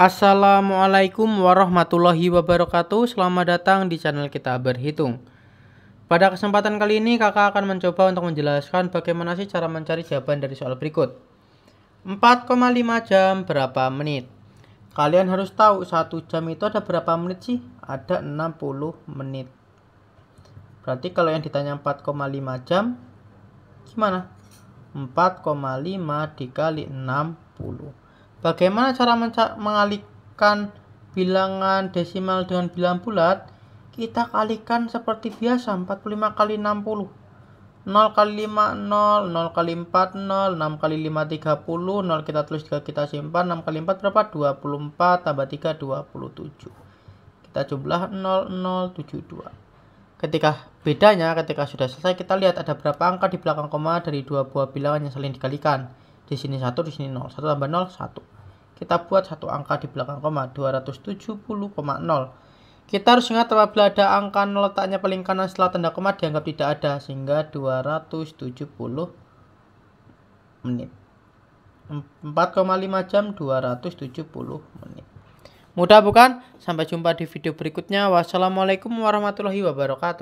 Assalamualaikum warahmatullahi wabarakatuh Selamat datang di channel kita berhitung Pada kesempatan kali ini kakak akan mencoba untuk menjelaskan bagaimana sih cara mencari jawaban dari soal berikut 4,5 jam berapa menit Kalian harus tahu 1 jam itu ada berapa menit sih? Ada 60 menit Berarti kalau yang ditanya 4,5 jam Gimana? 4,5 dikali 60 Bagaimana cara mengalihkan bilangan desimal dengan bilangan bulat? Kita kalikan seperti biasa 45 kali 60. 0 kali 5 0, 0 kali 4 0, 6 kali 5 30, 0 kita tulis 3 kita simpan, 6 kali 4 berapa? 24 tambah 3 27. Kita jumlah 0072 ketika bedanya ketika sudah selesai kita lihat ada berapa angka di belakang koma dari dua buah bilangan yang saling dikalikan di sini 1 di sini 0 1 tambah 0 1 kita buat satu angka di belakang koma 270,0 kita harus ingat apabila ada angka 0 letaknya paling kanan setelah tanda koma dianggap tidak ada sehingga 270 menit 4,5 jam 270 menit mudah bukan? Sampai jumpa di video berikutnya. Wassalamualaikum warahmatullahi wabarakatuh.